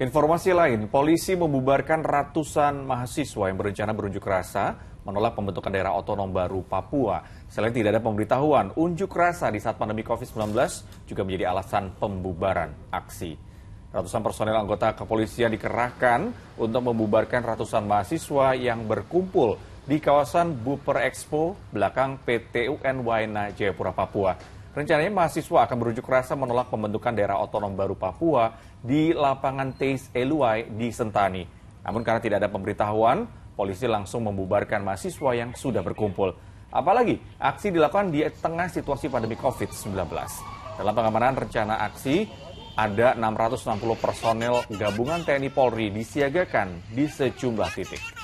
Informasi lain, polisi membubarkan ratusan mahasiswa yang berencana berunjuk rasa menolak pembentukan daerah otonom baru Papua. Selain tidak ada pemberitahuan, unjuk rasa di saat pandemi COVID-19 juga menjadi alasan pembubaran aksi. Ratusan personel anggota kepolisian dikerahkan untuk membubarkan ratusan mahasiswa yang berkumpul di kawasan Buper Expo belakang PT UN Waina Jayapura Papua. Rencananya mahasiswa akan berunjuk rasa menolak pembentukan daerah otonom baru Papua di lapangan Teis Eluai di Sentani. Namun karena tidak ada pemberitahuan, polisi langsung membubarkan mahasiswa yang sudah berkumpul. Apalagi aksi dilakukan di tengah situasi pandemi COVID-19. Dalam pengamanan rencana aksi, ada 660 personel gabungan TNI Polri disiagakan di sejumlah titik.